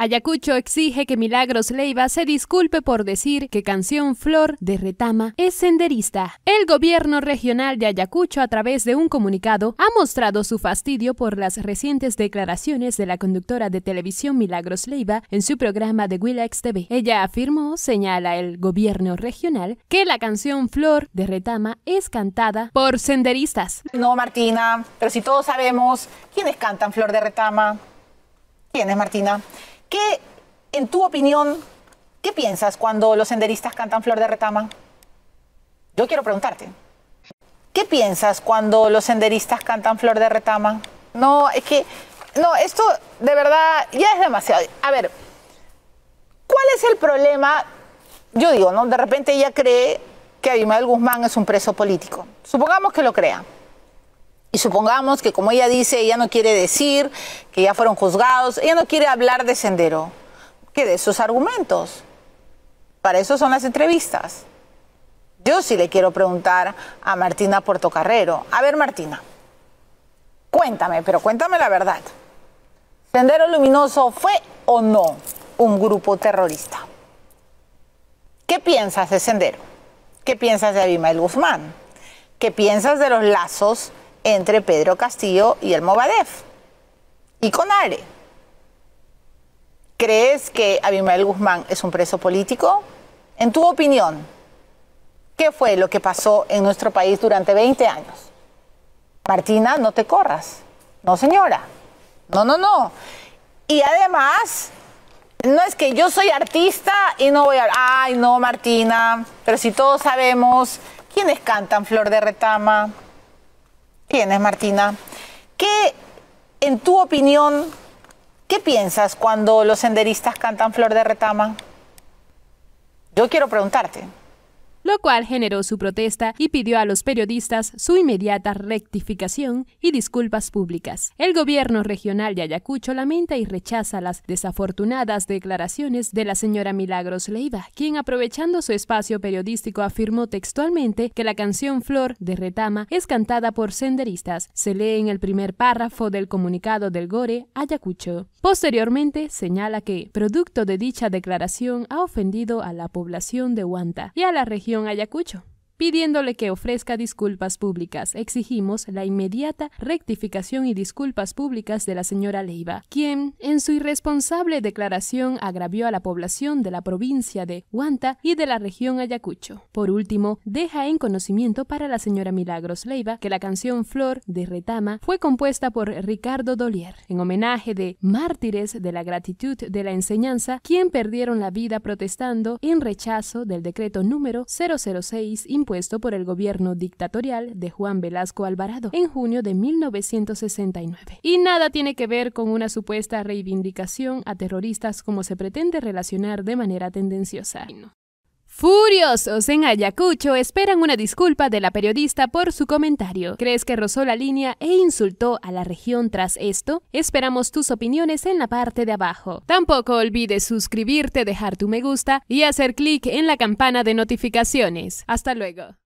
Ayacucho exige que Milagros Leiva se disculpe por decir que Canción Flor de Retama es senderista. El gobierno regional de Ayacucho, a través de un comunicado, ha mostrado su fastidio por las recientes declaraciones de la conductora de televisión Milagros Leiva en su programa de Willax TV. Ella afirmó, señala el gobierno regional, que la canción Flor de Retama es cantada por senderistas. No, Martina, pero si todos sabemos quiénes cantan Flor de Retama. ¿Quién es Martina? ¿Qué, en tu opinión, qué piensas cuando los senderistas cantan Flor de Retama? Yo quiero preguntarte. ¿Qué piensas cuando los senderistas cantan Flor de Retama? No, es que, no, esto de verdad ya es demasiado. A ver, ¿cuál es el problema? Yo digo, ¿no? De repente ella cree que Abimael Guzmán es un preso político. Supongamos que lo crea. Y supongamos que como ella dice, ella no quiere decir que ya fueron juzgados, ella no quiere hablar de Sendero, que de sus argumentos. Para eso son las entrevistas. Yo sí le quiero preguntar a Martina Portocarrero. A ver, Martina, cuéntame, pero cuéntame la verdad. ¿Sendero Luminoso fue o no un grupo terrorista? ¿Qué piensas de Sendero? ¿Qué piensas de Abimael Guzmán? ¿Qué piensas de los lazos entre Pedro Castillo y el Movadef y con Are. ¿Crees que Abimael Guzmán es un preso político? En tu opinión, ¿qué fue lo que pasó en nuestro país durante 20 años? Martina, no te corras. No, señora. No, no, no. Y además, no es que yo soy artista y no voy a... Ay, no, Martina, pero si todos sabemos quiénes cantan Flor de Retama, Tienes, Martina. ¿Qué, en tu opinión, qué piensas cuando los senderistas cantan Flor de Retama? Yo quiero preguntarte lo cual generó su protesta y pidió a los periodistas su inmediata rectificación y disculpas públicas. El gobierno regional de Ayacucho lamenta y rechaza las desafortunadas declaraciones de la señora Milagros Leiva, quien aprovechando su espacio periodístico afirmó textualmente que la canción Flor de Retama es cantada por senderistas. Se lee en el primer párrafo del comunicado del Gore Ayacucho. Posteriormente señala que, producto de dicha declaración, ha ofendido a la población de Huanta y a la región Ayacucho pidiéndole que ofrezca disculpas públicas. Exigimos la inmediata rectificación y disculpas públicas de la señora Leiva, quien en su irresponsable declaración agravió a la población de la provincia de Huanta y de la región Ayacucho. Por último, deja en conocimiento para la señora Milagros Leiva que la canción Flor de Retama fue compuesta por Ricardo Dolier en homenaje de mártires de la gratitud de la enseñanza, quien perdieron la vida protestando en rechazo del decreto número 006 por el gobierno dictatorial de Juan Velasco Alvarado en junio de 1969. Y nada tiene que ver con una supuesta reivindicación a terroristas como se pretende relacionar de manera tendenciosa. Furiosos en Ayacucho esperan una disculpa de la periodista por su comentario. ¿Crees que rozó la línea e insultó a la región tras esto? Esperamos tus opiniones en la parte de abajo. Tampoco olvides suscribirte, dejar tu me gusta y hacer clic en la campana de notificaciones. Hasta luego.